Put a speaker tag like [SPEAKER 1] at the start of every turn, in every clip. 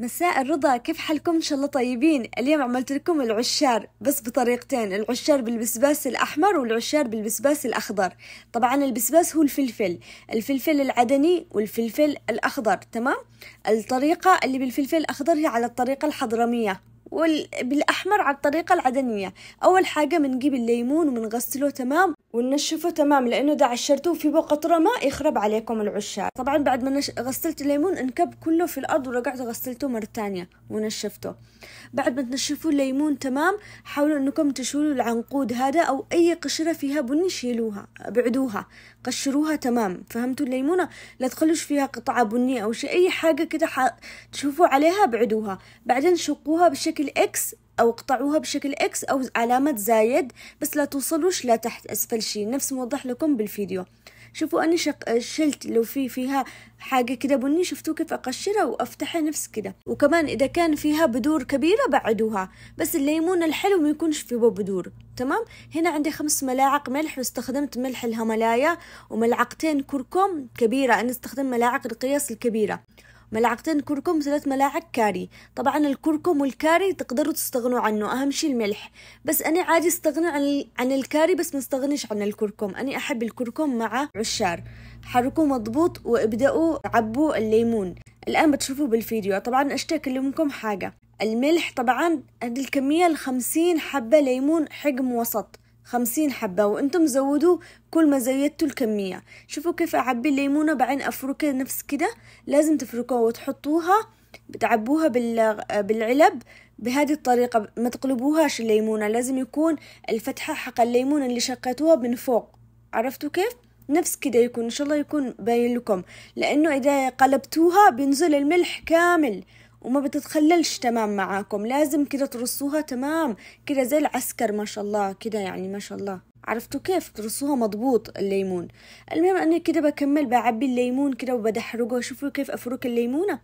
[SPEAKER 1] مساء الرضا كيف حالكم ان شاء الله طيبين اليوم عملت لكم العشار بس بطريقتين العشار بالبسباس الاحمر والعشار بالبسباس الاخضر طبعا البسباس هو الفلفل الفلفل العدني والفلفل الاخضر تمام الطريقه اللي بالفلفل الاخضر هي على الطريقه الحضرميه وبالاحمر على الطريقه العدنيه اول حاجه بنجيب الليمون وبنغسله تمام ونشفه تمام لانه اذا عشرتوه في بقى قطره ما يخرب عليكم العشاب طبعا بعد ما نش... غسلت الليمون انكب كله في الارض ورجعت غسلته مره تانية ونشفته بعد ما تنشفوا الليمون تمام حاولوا انكم تشيلوا العنقود هذا او اي قشره فيها بني شيلوها ابعدوها قشروها تمام فهمتوا الليمونه لا تخلوش فيها قطعه بني او شيء اي حاجه كده ح... تشوفوا عليها ابعدوها بعدين شقوها بشكل اكس أو اقطعوها بشكل إكس أو علامة زايد بس لا توصلوش لتحت أسفل شي نفس موضح لكم بالفيديو شوفوا اني شق... شلت لو في فيها حاجة كده بني شفتوا كيف أقشرها وأفتحها نفس كده وكمان إذا كان فيها بدور كبيرة بعدوها بس الليمون الحلو ما يكونش فيه بدور تمام هنا عندي خمس ملاعق ملح واستخدمت ملح الهملايا وملعقتين كركم كبيرة أنا استخدم ملاعق القياس الكبيرة ملعقتين كركم ثلاث ملاعق كاري طبعا الكركم والكاري تقدروا تستغنوا عنه اهم شيء الملح بس انا عادي استغنى عن عن الكاري بس ما استغنيش عن الكركم انا احب الكركم مع عشار حركوه مضبوط وابدأوا عبوا الليمون الآن بتشوفوا بالفيديو طبعا أشتاق أكلمكم حاجة الملح طبعا هذه الكمية الخمسين حبة ليمون حجم وسط خمسين حبة وانتم زودوه كل ما زيدتوا الكمية شوفوا كيف اعبي الليمونة بعدين افركها نفس كده لازم تفركوها وتحطوها بتعبوها بالعلب بهذه الطريقة ما تقلبوهاش الليمونة لازم يكون الفتحة حق الليمونة اللي شقيتوها من فوق عرفتوا كيف؟ نفس كده يكون ان شاء الله يكون باين لكم لانه اذا قلبتوها بينزل الملح كامل وما بتتخللش تمام معاكم لازم كده ترصوها تمام كده زي العسكر ما شاء الله كده يعني ما شاء الله عرفتوا كيف ترصوها مضبوط الليمون المهم انا كده بكمل بعبي الليمون كده وبدحرقه شوفوا كيف افرك الليمونه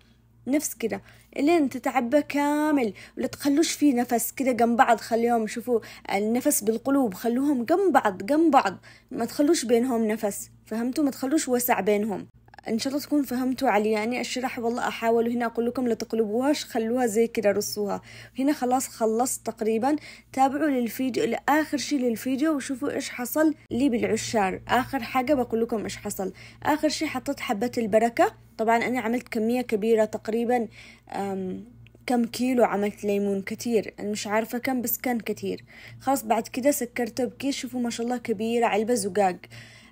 [SPEAKER 1] نفس كده الين تتعبى كامل ولا تخلوش فيه نفس كده جنب بعض خليهم شوفوا النفس بالقلوب خلوهم جنب بعض جنب بعض ما تخلوش بينهم نفس فهمتوا ما تخلوش وسع بينهم ان شاء الله تكون فهمتوا علي يعني الشرح والله احاول هنا اقول لكم لا تقلبوهاش خلوها زي كده رصوها هنا خلاص خلصت تقريبا تابعوا للفيديو لاخر شيء للفيديو وشوفوا ايش حصل لي بالعشار اخر حاجه بقول لكم ايش حصل اخر شيء حطيت حبه البركه طبعا انا عملت كميه كبيره تقريبا كم كيلو عملت ليمون كتير أنا مش عارفة كم بس كان كتير خلاص بعد كده سكرته بكيس شوفوا ما شاء الله كبيرة علبة زجاج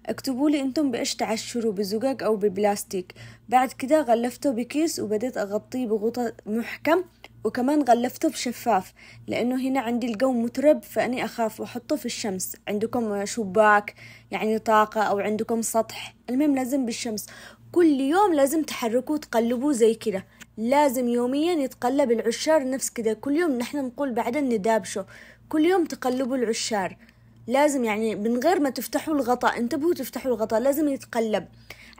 [SPEAKER 1] اكتبوا لي انتم بايش تعشروا بزجاج او ببلاستيك بعد كده غلفته بكيس وبدأت اغطيه بغطاء محكم وكمان غلفته بشفاف لأنه هنا عندي الجو مترب فأني أخاف وأحطه في الشمس عندكم شباك يعني طاقة أو عندكم سطح المهم لازم بالشمس كل يوم لازم تحركوه وتقلبوه زي كده لازم يوميا يتقلب العشار نفس كده كل يوم نحن نقول بعدين ندابشه كل يوم تقلبوا العشار لازم يعني من غير ما تفتحوا الغطاء انتبهوا تفتحوا الغطاء لازم يتقلب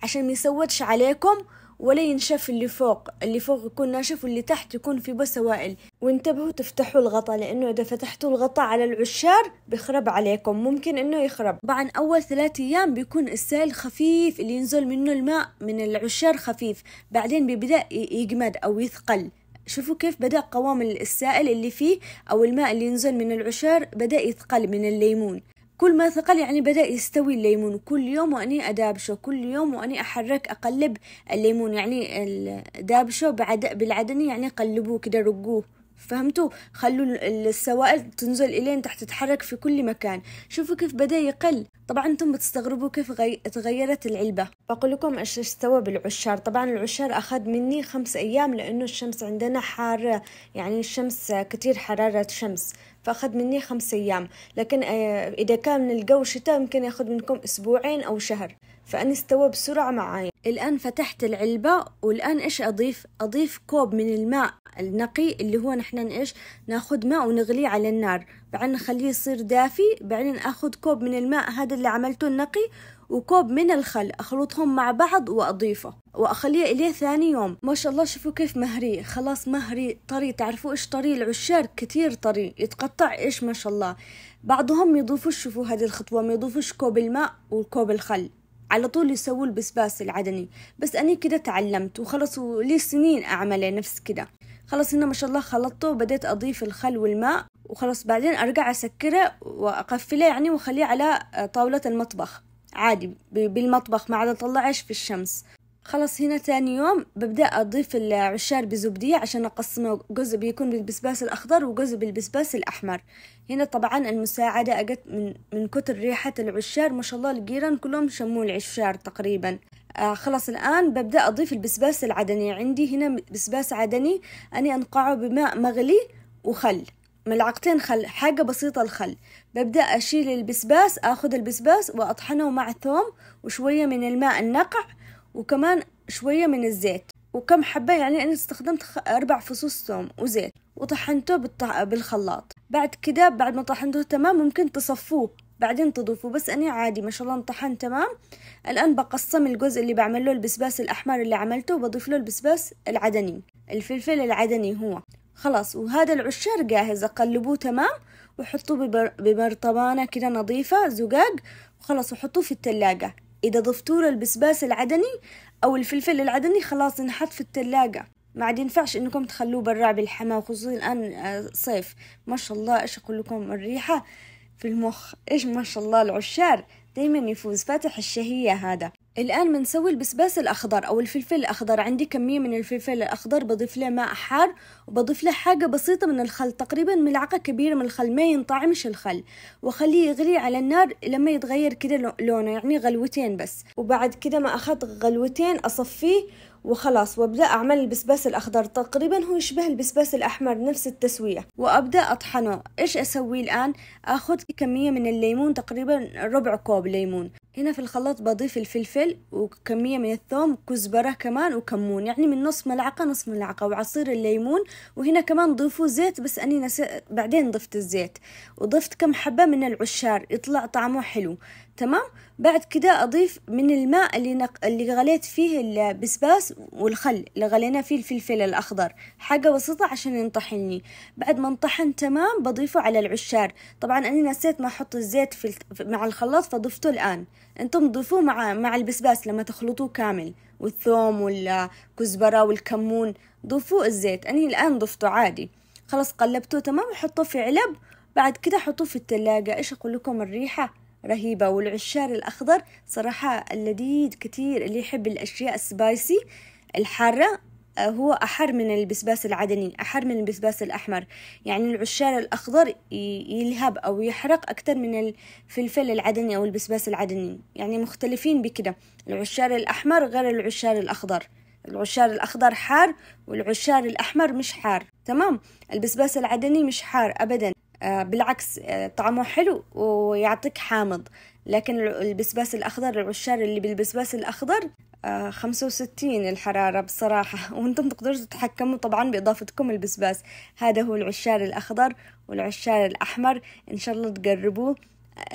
[SPEAKER 1] عشان ما يسودش عليكم ولا ينشف اللي فوق اللي فوق يكون ناشف واللي تحت يكون في بس سوائل وانتبهوا تفتحوا الغطاء لانه اذا فتحتوا الغطاء على العشار بيخرب عليكم ممكن انه يخرب طبعا اول ثلاثة ايام بيكون السائل خفيف اللي ينزل منه الماء من العشار خفيف بعدين بيبدا يجمد او يثقل شوفوا كيف بدأ قوام السائل اللي فيه أو الماء اللي ينزل من العشار بدأ يثقل من الليمون كل ما ثقل يعني بدأ يستوي الليمون كل يوم وأني أدابشه كل يوم وأني أحرك أقلب الليمون يعني دابشه بالعدني يعني قلبوه كده رقوه فهمتوا خلوا السوائل تنزل إلين تحت تتحرك في كل مكان شوفوا كيف بدأ يقل طبعا انتم بتستغربوا كيف غي... تغيرت العلبة بقول لكم ايش استوى بالعشار طبعا العشار اخذ مني خمس ايام لانه الشمس عندنا حارة يعني الشمس كتير حرارة شمس فاخذ مني خمس ايام لكن آه، اذا كان من الجو شتاء يمكن ياخذ منكم اسبوعين او شهر فأنا استوى بسرعة معاي الآن فتحت العلبة والآن إيش أضيف أضيف كوب من الماء النقي اللي هو نحن إيش نأخذ ماء ونغليه على النار بعدين نخليه يصير دافي بعدين أخذ كوب من الماء هذا اللي عملته النقي وكوب من الخل أخلطهم مع بعض وأضيفه وأخليه إليه ثاني يوم ما شاء الله شوفوا كيف مهري خلاص مهري طري تعرفوا إيش طري العشار كتير طري يتقطع إيش ما شاء الله بعضهم يضيفوا شوفوا هذه الخطوة ما يضيفوش كوب الماء وكوب الخل على طول يسووا البسباس العدني بس أنا كده تعلمت وخلص ولي سنين أعمله نفس كده خلص هنا ما شاء الله خلطته وبدأت أضيف الخل والماء وخلص بعدين أرجع أسكره وأقفله يعني وأخليه على طاولة المطبخ عادي بالمطبخ ما عاد أطلعش في الشمس خلاص هنا تاني يوم ببدأ أضيف العشار بزبدية عشان أقسمه جزء بيكون بالبسباس الأخضر وجزء بالبسباس الأحمر هنا طبعا المساعدة أجت من, من كتر ريحة العشار ما شاء الله الجيران كلهم شموا العشار تقريبا آه خلاص الآن ببدأ أضيف البسباس العدني عندي هنا بسباس عدني أني أنقعه بماء مغلي وخل ملعقتين خل حاجة بسيطة الخل ببدأ أشيل البسباس أخذ البسباس وأطحنه مع الثوم وشوية من الماء النقع وكمان شوية من الزيت وكم حبة يعني أنا استخدمت أربع فصوص ثوم وزيت وطحنته بالخلاط بعد كده بعد ما طحنته تمام ممكن تصفوه بعدين تضيفوا بس أنا عادي ما شاء الله انطحن تمام الآن بقسم الجزء اللي بعمل له البسباس الأحمر اللي عملته وبضيف له البسباس العدني الفلفل العدني هو خلاص وهذا العشار جاهز أقلبوه تمام وحطوه ببر... ببرطمانة كده نظيفة زجاج وخلاص وحطوه في التلاجة إذا ضفتوا له البسباس العدني أو الفلفل العدني خلاص ينحط في التلاجة ما عاد ينفعش انكم تخلوه برا بالحمام وخصوصا الان آه، صيف ما شاء الله ايش اقول لكم الريحة في المخ ايش ما شاء الله العشار دايما يفوز فاتح الشهية هذا الآن بنسوي البسباس الأخضر أو الفلفل الأخضر عندي كمية من الفلفل الأخضر بضيف له ماء حار وبضيف له حاجة بسيطة من الخل تقريبا ملعقة كبيرة من الخل ما ينطعمش الخل وخليه يغلي على النار لما يتغير كده لونه يعني غلوتين بس وبعد كده ما أخذت غلوتين أصفيه وخلاص وابدأ أعمل البسباس الأخضر تقريبا هو يشبه البسباس الأحمر نفس التسوية وأبدأ أطحنه إيش أسوي الآن أخذ كمية من الليمون تقريبا ربع كوب ليمون هنا في الخلاط بضيف الفلفل وكمية من الثوم كزبرة كمان وكمون يعني من نص ملعقة نص ملعقة وعصير الليمون وهنا كمان ضيفوا زيت بس أني نس... بعدين ضفت الزيت وضفت كم حبة من العشار يطلع طعمه حلو تمام بعد كده أضيف من الماء اللي, نق... اللي غليت فيه البسباس والخل اللي غلينا فيه الفلفل الأخضر حاجة بسيطة عشان ينطحني بعد ما انطحن تمام بضيفه على العشار طبعا أنا نسيت ما أحط الزيت في... مع الخلاط فضفته الآن انتم تضيفوه مع مع البسباس لما تخلطوه كامل والثوم والكزبرة والكمون ضيفوه الزيت أنا الآن ضفته عادي خلاص قلبتوه تمام وحطوه في علب بعد كده حطوه في التلاجة إيش أقول لكم الريحة رهيبة والعشار الأخضر صراحة اللذيذ كتير اللي يحب الأشياء السبايسي الحارة هو أحر من البسباس العدني أحر من البسباس الأحمر يعني العشار الأخضر يلهب أو يحرق أكثر من الفلفل العدني أو البسباس العدني يعني مختلفين بكده العشار الأحمر غير العشار الأخضر العشار الأخضر حار والعشار الأحمر مش حار تمام البسباس العدني مش حار أبدا آه، بالعكس آه، طعمه حلو ويعطيك حامض لكن البسباس الأخضر العشار اللي بالبسباس الأخضر آه، خمسة وستين الحرارة بصراحة وانتم تقدروا تتحكموا طبعا بإضافتكم البسباس هذا هو العشار الأخضر والعشار الأحمر إن شاء الله تقربوه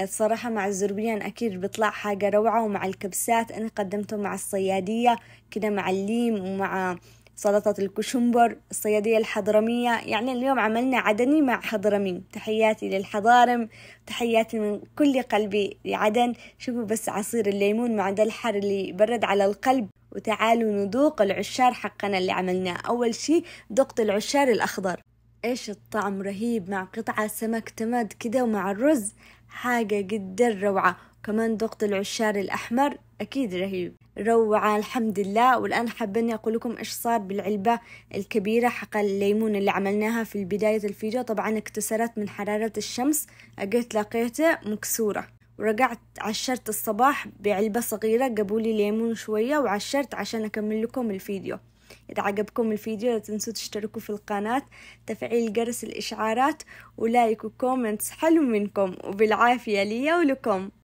[SPEAKER 1] الصراحة مع الزربيان أكيد بيطلع حاجة روعة ومع الكبسات أنا قدمته مع الصيادية كده مع الليم ومع سلطة الكشمبر الصيادية الحضرمية يعني اليوم عملنا عدني مع حضرمي تحياتي للحضارم تحياتي من كل قلبي لعدن شوفوا بس عصير الليمون مع ده الحر اللي برد على القلب وتعالوا نذوق العشار حقنا اللي عملناه أول شي ذقت العشار الأخضر إيش الطعم رهيب مع قطعة سمك تمد كده ومع الرز حاجة جدا روعة كمان ذقت العشار الأحمر أكيد رهيب روعة الحمد لله والآن حابة إني أقول لكم إيش صار بالعلبة الكبيرة حق الليمون اللي عملناها في بداية الفيديو طبعا اكتسرت من حرارة الشمس أجيت لقيته مكسورة ورجعت عشرت الصباح بعلبة صغيرة قبولي ليمون شوية وعشرت عشان أكمل لكم الفيديو إذا عجبكم الفيديو لا تنسوا تشتركوا في القناة تفعيل جرس الإشعارات ولايك وكومنتس حلو منكم وبالعافية ليا ولكم